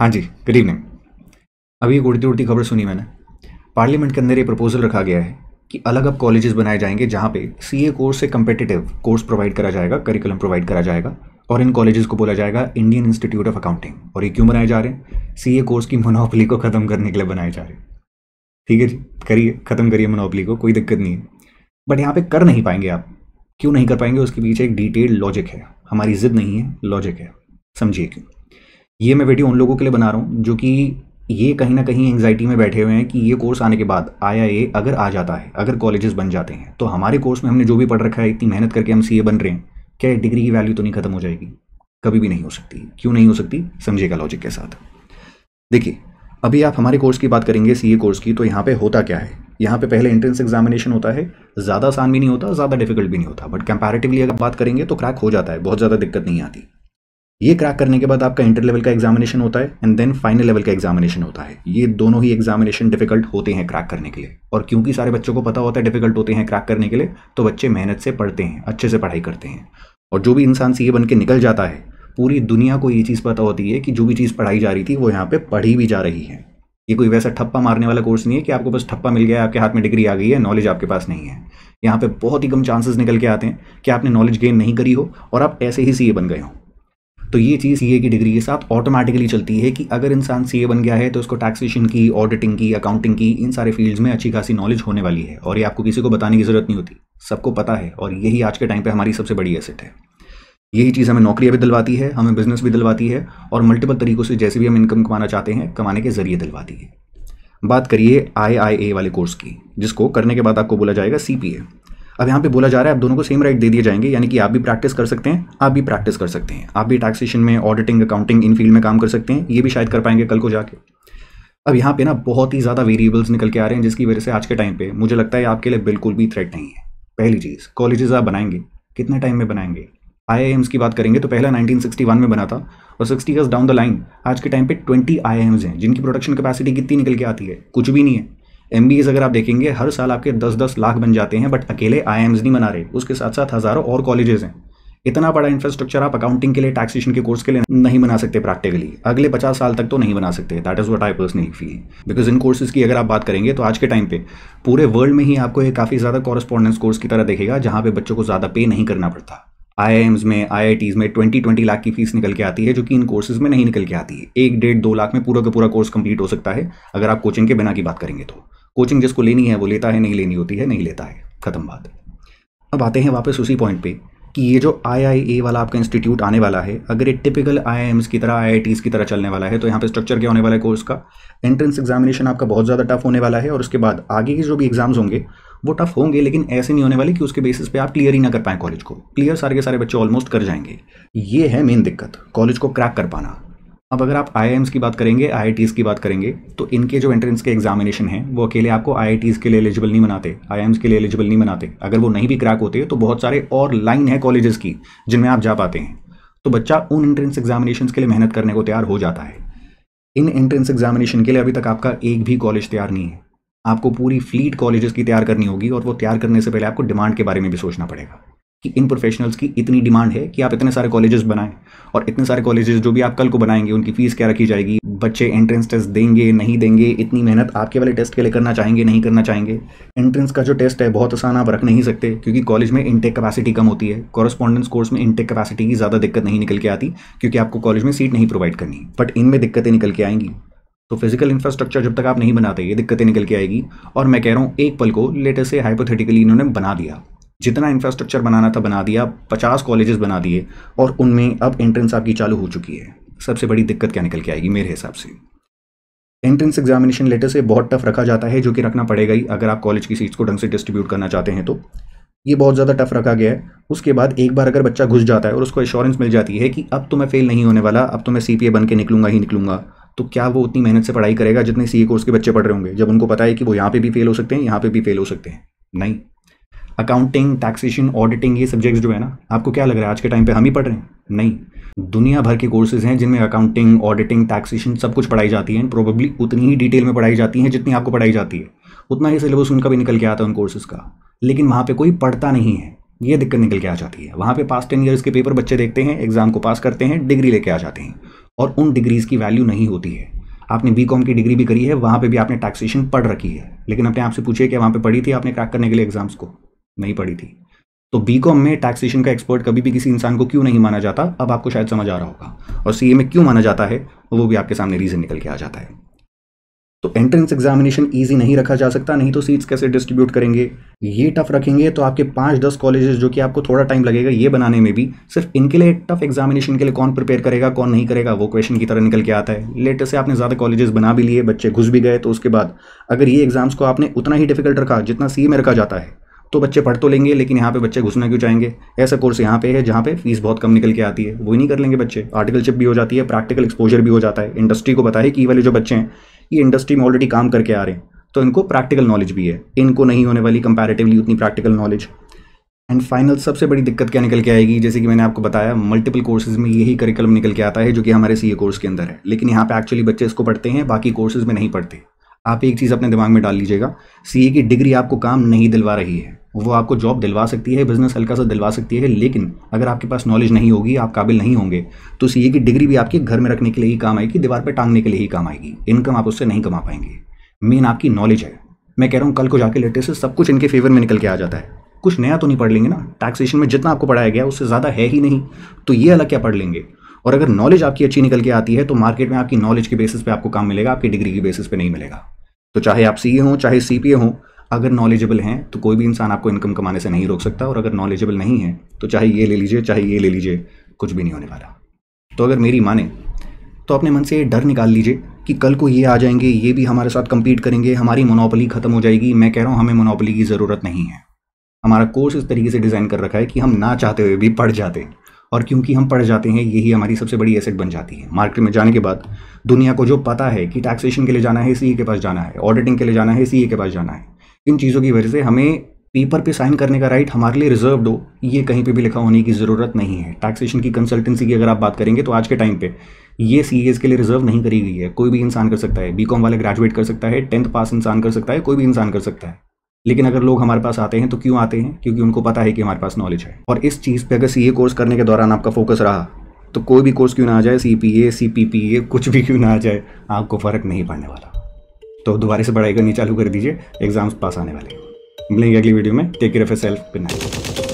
हाँ जी good evening अभी एक उड़ती उड़ती खबर सुनी मैंने पार्लियामेंट के अंदर ये प्रपोजल रखा गया है कि अलग अब कॉलेजेस बनाए जाएंगे जहाँ पे सीए कोर्स से कम्पिटिटिव कोर्स प्रोवाइड करा जाएगा करिकुलम प्रोवाइड करा जाएगा और इन कॉलेजेस को बोला जाएगा इंडियन इंस्टीट्यूट ऑफ अकाउंटिंग और ये क्यों बनाए जा रहे हैं सीए कोर्स की मोनोपली को ख़त्म करने के लिए बनाए जा रहे हैं ठीक है जी करिए ख़त्म करिए मोनोपली को कोई दिक्कत नहीं है बट यहाँ पे कर नहीं पाएंगे आप क्यों नहीं कर पाएंगे उसके पीछे एक डिटेल्ड लॉजिक है हमारी जिद नहीं है लॉजिक है समझिए क्यों ये मैं वीडियो उन लोगों के लिए बना रहा हूँ जो कि ये कहीं ना कहीं एंग्जाइटी में बैठे हुए हैं कि ये कोर्स आने के बाद आई अगर आ जाता है अगर कॉलेजेस बन जाते हैं तो हमारे कोर्स में हमने जो भी पढ़ रखा है इतनी मेहनत करके हम सी बन रहे हैं क्या डिग्री की वैल्यू तो नहीं खत्म हो जाएगी कभी भी नहीं हो सकती क्यों नहीं हो सकती समझेगा लॉजिक के साथ देखिए अभी आप हमारे कोर्स की बात करेंगे सी कोर्स की तो यहाँ पर होता क्या है यहाँ पे पहले एंट्रेंस एग्जामिनेशन होता है ज़्यादा आसान भी नहीं होता ज़्यादा डिफिकल्ट भी नहीं होता बट कंपैरेटिवली अगर बात करेंगे तो क्रैक हो जाता है बहुत ज़्यादा दिक्कत नहीं आती ये क्रैक करने के बाद आपका इंटर लेवल का एग्जामिनेशन होता है एंड देन फाइनल लेवल का एग्जामिनेशन होता है ये दोनों ही एग्जामिनेशन डिफिकल्ट होते हैं क्रैक करने के लिए और क्योंकि सारे बच्चों को पता होता है डिफिकल्ट होते हैं क्रैक करने के लिए तो बच्चे मेहनत से पढ़ते हैं अच्छे से पढ़ाई करते हैं और जो भी इंसान सी बन के निकल जाता है पूरी दुनिया को ये चीज़ पता होती है कि जो भी चीज़ पढ़ाई जा रही थी वो यहाँ पर पढ़ी भी जा रही है ये कोई वैसा ठप्पा मारने वाला कोर्स नहीं है कि आपको बस ठप्पा मिल गया आपके हाथ में डिग्री आ गई है नॉलेज आपके पास नहीं है यहाँ पे बहुत ही कम चांसेस निकल के आते हैं कि आपने नॉलेज गेन नहीं करी हो और आप ऐसे ही सी बन गए हों तो ये चीज़ सीए की डिग्री के साथ ऑटोमेटिकली चलती है कि अगर इंसान सी बन गया है तो उसको टैक्सेशन की ऑडिटिंग की अकाउंटिंग की इन सारे फील्ड्स में अच्छी खासी नॉलेज होने वाली है और ये आपको किसी को बताने की ज़रूरत नहीं होती सबको पता है और यही आज के टाइम पर हमारी सबसे बड़ी एसेट है यही चीज़ हमें नौकरियाँ भी दिलवाती है हमें बिजनेस भी दिलवाती है और मल्टीपल तरीकों से जैसे भी हम इनकम कमाना चाहते हैं कमाने के जरिए दिलवाती है बात करिए आई वाले कोर्स की जिसको करने के बाद आपको बोला जाएगा सी अब यहाँ पे बोला जा रहा है आप दोनों को सेम राइट दे दिए जाएंगे यानी कि आप भी प्रैक्टिस कर सकते हैं आप भी प्रैक्टिस कर सकते हैं आप भी टैक्सेशन में ऑडिटिंग अकाउंटिंग इन फील्ड में काम कर सकते हैं ये भी शायद कर पाएंगे कल को जाके अब यहाँ पे ना बहुत ही ज़्यादा वेरिएबल्स निकल के आ रहे हैं जिसकी वजह से आज के टाइम पर मुझे लगता है आपके लिए बिल्कुल भी थ्रेट नहीं है पहली चीज़ कॉलेजेस आप बनाएंगे कितने टाइम में बनाएंगे आई की बात करेंगे तो पहला 1961 में बना था और 60 ईयर्स डाउन द लाइन आज के टाइम पे 20 आई हैं जिनकी प्रोडक्शन कैपेसिटी कितनी निकल के आती है कुछ भी नहीं है एम अगर आप देखेंगे हर साल आपके दस दस लाख बन जाते हैं बट अकेले आई नहीं बना रहे उसके साथ साथ हज़ारों और कॉलेजेस हैं इतना बड़ा इंफ्रास्ट्रक्चर आप अकाउंटिंग के लिए टैक्सेशन के कोर्स के लिए नहीं बना सकते प्रैक्टिकली अगले पचास साल तक तो नहीं बना सकते that is what I personally feel because इन कोर्सेज की अगर आप बात करेंगे तो आज के टाइम पे पूरे वर्ल्ड में ही आपको ये काफ़ी ज़्यादा कॉरस्पॉन्डेंस कोर्स की तरह देखेगा जहाँ पे बच्चों को ज़्यादा पे नहीं करना पड़ता आई में आई में ट्वेंटी ट्वेंटी लाख की फीस निकल के आती है जो कि इन कोर्सेज में नहीं निकल के आती है एक डेढ़ दो लाख में पूरा का पूरा कोर्स कंप्लीट हो सकता है अगर आप कोचिंग के बिना की बात करेंगे तो कोचिंग जिसको लेनी है वो लेता है नहीं लेनी होती है नहीं लेता है ख़त्म बात अब आते हैं वापस उसी पॉइंट पे कि ये जो आई वाला आपका इंस्टीट्यूट आने वाला है अगर ये टिपिकल आई की तरह आई की तरह चलने वाला है तो यहाँ पे स्ट्रक्चर क्या होने वाला है कोर्स का एंट्रेंस एग्जामिनेशन आपका बहुत ज़्यादा टफ होने वाला है और उसके बाद आगे के जो भी एग्जाम्स होंगे वो टफ होंगे लेकिन ऐसे नहीं होने वाले कि उसके बेसिस पे आप क्लियर ही ना कर पाएँ कॉलेज को क्लियर सारे के सारे बच्चे ऑलमोस्ट कर जाएंगे ये है मेन दिक्कत कॉलेज को क्रैक कर पाना अब अगर आप आई की बात करेंगे आई की बात करेंगे तो इनके जो एंट्रेंस के एग्जामिनेशन हैं वो अकेले आपको आई के लिए एलिजिबल नहीं बनाते आई के लिए एलिजिबल नहीं बनाते अगर वो नहीं भी क्रैक होते तो बहुत सारे और लाइन है कॉलेजेस की जिनमें आप जा पाते हैं तो बच्चा उन एंट्रेंस एग्जामिनेशन के लिए मेहनत करने को तैयार हो जाता है इन एंट्रेंस एग्जामिनेशन के लिए अभी तक आपका एक भी कॉलेज तैयार नहीं है आपको पूरी फ्लीट कॉलेजेस की तैयार करनी होगी और वो तैयार करने से पहले आपको डिमांड के बारे में भी सोचना पड़ेगा कि इन प्रोफेशनल्स की इतनी डिमांड है कि आप इतने सारे कॉलेजेस बनाएं और इतने सारे कॉलेजेस जो भी आप कल को बनाएंगे उनकी फ़ीस क्या रखी जाएगी बच्चे एंट्रेंस टेस्ट देंगे नहीं देंगे इतनी मेहनत आपके वाले टेस्ट के लिए करना चाहेंगे नहीं करना चाहेंगे एंट्रेंस का जो टेस्ट है बहुत आसान आप रख नहीं सकते क्योंकि कॉलेज में इनटेक कैपेसिटी कम होती है कॉरस्पॉन्डेंस कोर्स में इनटेक कैपेसिटी की ज़्यादा दिक्कत नहीं निकल के आती क्योंकि आपको कॉलेज में सीट नहीं प्रोवाइड करनी बट इनमें दिक्कतें निकल के आएंगी तो फिजिकल इंफ्रास्ट्रक्चर जब तक आप नहीं बनाते ये दिक्कतें निकल के आएगी और मैं कह रहा हूँ एक पल को लेटेस्ट से हाइपोथेटिकली इन्होंने बना दिया जितना इंफ्रास्ट्रक्चर बनाना था बना दिया पचास कॉलेजेस बना दिए और उनमें अब एंट्रेंस आपकी चालू हो चुकी है सबसे बड़ी दिक्कत क्या निकल के आएगी मेरे हिसाब से एंट्रेंस एग्जामिनेशन लेटर से बहुत टफ रखा जाता है जो कि रखना पड़ेगा ही अगर आप कॉलेज की सीट्स को ढंग से डिस्ट्रीब्यूट करना चाहते हैं तो ये बहुत ज़्यादा टफ रखा गया है उसके बाद एक बार अगर बच्चा घुस जाता है और उसको एश्योरेंस मिल जाती है कि अब तो मैं फेल नहीं होने वाला अब तो मैं सी बन के निकलूंगा ही निकलूंगा तो क्या वो उतनी मेहनत से पढ़ाई करेगा जितने सी कोर्स के बच्चे पढ़ रहे होंगे जब उनको पता है कि वो यहाँ पे भी फेल हो सकते हैं यहाँ पे भी फेल हो सकते हैं नहीं अकाउंटिंग टैक्सेशन ऑडिटिंग ये सब्जेक्ट्स जो है ना आपको क्या लग रहा है आज के टाइम पे हम ही पढ़ रहे हैं नहीं दुनिया भर के कोर्सेज हैं जिनमें अकाउंटिंग ऑडिटिंग टैक्सेशन सब कुछ पढ़ाई जाती है प्रोबेबली उतनी ही डिटेल में पढ़ाई जाती है जितनी आपको पढ़ाई जाती है उतना ही सिलेबस उनका भी निकल के आता है उन कोर्सेज का लेकिन वहाँ पर कोई पढ़ता नहीं है ये दिक्कत निकल के आ जाती है वहाँ पे पास टेन ईयर्स के पेपर बच्चे देखते हैं एग्जाम को पास करते हैं डिग्री लेके आ जाते हैं और उन डिग्रीज़ की वैल्यू नहीं होती है आपने बी कॉम की डिग्री भी करी है वहाँ पे भी आपने टैक्सेशन पढ़ रखी है लेकिन अपने आपसे पूछे पूछिए कि वहाँ पे पढ़ी थी आपने क्रैक करने के लिए एग्जाम्स को नहीं पड़ी थी तो बी कॉम में टैक्सेशन का एक्सपर्ट कभी भी किसी इंसान को क्यों नहीं माना जाता अब आपको शायद समझ आ रहा होगा और सी में क्यों माना जाता है वो भी आपके सामने रीज़न निकल के आ जाता है तो एंट्रेंस एग्जामिनेशन ईजी नहीं रखा जा सकता नहीं तो सीट्स कैसे डिस्ट्रीब्यूट करेंगे ये टफ रखेंगे तो आपके पाँच दस कॉलेजेस जो कि आपको थोड़ा टाइम लगेगा ये बनाने में भी सिर्फ इनके लिए टफ एग्जामिनेशन के लिए कौन प्रिपेयर करेगा कौन नहीं करेगा वो क्वेश्चन की तरह निकल के आता है लेटेस्ट से आपने ज़्यादा कॉलेजेस बना भी लिए बच्चे घुस भी गए तो उसके बाद अगर ये एग्जाम्स को आपने उतना ही डिफिकल्ट रखा जितना सी में रखा जाता है तो बच्चे पढ़ तो लेंगे लेकिन यहाँ पे बच्चे घुसना क्यों चाहेंगे ऐसा कोर्स यहाँ पे है जहाँ पे फीस बहुत कम निकल के आती है वही नहीं कर लेंगे बच्चे आर्टिकलशिप भी हो जाती है प्रैक्टिकल एक्सपोजर भी हो जाता है इंडस्ट्री को पता है कि ये वाले जो बच्चे हैं ये इंडस्ट्री में ऑलरेडी काम करके आ रहे हैं तो इनको प्रैक्टिकल नॉलेज भी है इनको नहीं होने वाली कंपेरेटिवली उतनी प्रैक्टिकल नॉलेज एंड फाइनल सबसे बड़ी दिक्कत क्या निकल के आएगी जैसे कि मैंने आपको बताया मल्टीपल कोर्सेज में यही करिकुलम निकल के आता है जो कि हमारे सी कोर्स के अंदर है लेकिन यहाँ पे एक्चुअली बच्चे इसको पढ़ते हैं बाकी कोर्सेज में नहीं पढ़ते आप एक चीज़ अपने दिमाग में डाल लीजिएगा सी की डिग्री आपको काम नहीं दिलवा रही है वो आपको जॉब दिलवा सकती है बिज़नेस हल्का सा दिलवा सकती है लेकिन अगर आपके पास नॉलेज नहीं होगी आप काबिल नहीं होंगे तो सी की डिग्री भी आपके घर में रखने के लिए ही काम आएगी दीवार पर टांगने के लिए ही काम आएगी इनकम आप उससे नहीं कमा पाएंगे मेन आपकी नॉलेज है मैं कह रहा हूँ कल को जाके लेटेस्ट सब कुछ इनके फेवर में निकल के आ जाता है कुछ नया तो नहीं पढ़ लेंगे ना टैक्सेशन में जितना आपको पढ़ाया गया उससे ज़्यादा है ही नहीं तो ये अलग क्या पढ़ लेंगे और अगर नॉलेज आपकी अच्छी निकल के आती है तो मार्केट में आपकी नॉलेज के बेसिस पे आपको काम मिलेगा आपकी डिग्री के बेसिस पे नहीं मिलेगा तो चाहे आप सी हों चाहे सी पी हों अगर नॉलेजेबल हैं तो कोई भी इंसान आपको इनकम कमाने से नहीं रोक सकता और अगर नॉलेजेबल नहीं है तो चाहे ये ले लीजिए चाहे ये ले लीजिए कुछ भी नहीं होने वाला तो अगर मेरी माने तो अपने मन से ये डर निकाल लीजिए कि कल को ये आ जाएंगे ये भी हमारे साथ कम्पीट करेंगे हमारी मोनोपली ख़त्म हो जाएगी मैं कह रहा हूँ हमें मोनोपली की ज़रूरत नहीं है हमारा कोर्स इस तरीके से डिज़ाइन कर रखा है कि हम ना चाहते हुए भी पढ़ जाते और क्योंकि हम पढ़ जाते हैं यही हमारी सबसे बड़ी एसेट बन जाती है मार्केट में जाने के बाद दुनिया को जो पता है कि टैक्सेशन के लिए जाना है सी के पास जाना है ऑडिटिंग के लिए जाना है सी के पास जाना है इन चीज़ों की वजह से हमें पेपर पे साइन करने का राइट हमारे लिए रिजर्व हो ये कहीं पे भी लिखा होने की ज़रूरत नहीं है टैक्सेशन की कंसल्टेंसी की अगर आप बात करेंगे तो आज के टाइम पे ये सी के लिए रिजर्व नहीं करी गई है कोई भी इंसान कर सकता है बी वाले ग्रेजुएट कर सकता है टेंथ पास इंसान कर सकता है कोई भी इंसान कर सकता है लेकिन अगर लोग हमारे पास आते हैं तो क्यों आते हैं क्योंकि उनको पता है कि हमारे पास नॉलेज है और इस चीज़ पे अगर सी कोर्स करने के दौरान आपका फोकस रहा तो कोई भी कोर्स क्यों ना आ जाए C P A C P P A कुछ भी क्यों ना आ जाए आपको फ़र्क नहीं पड़ने वाला तो दोबारा से पढ़ाई करनी चालू कर दीजिए एग्ज़ाम्स पास आने वाले मिलेंगे अगली वीडियो में टेक केयर ऑफ सेल्फ बिना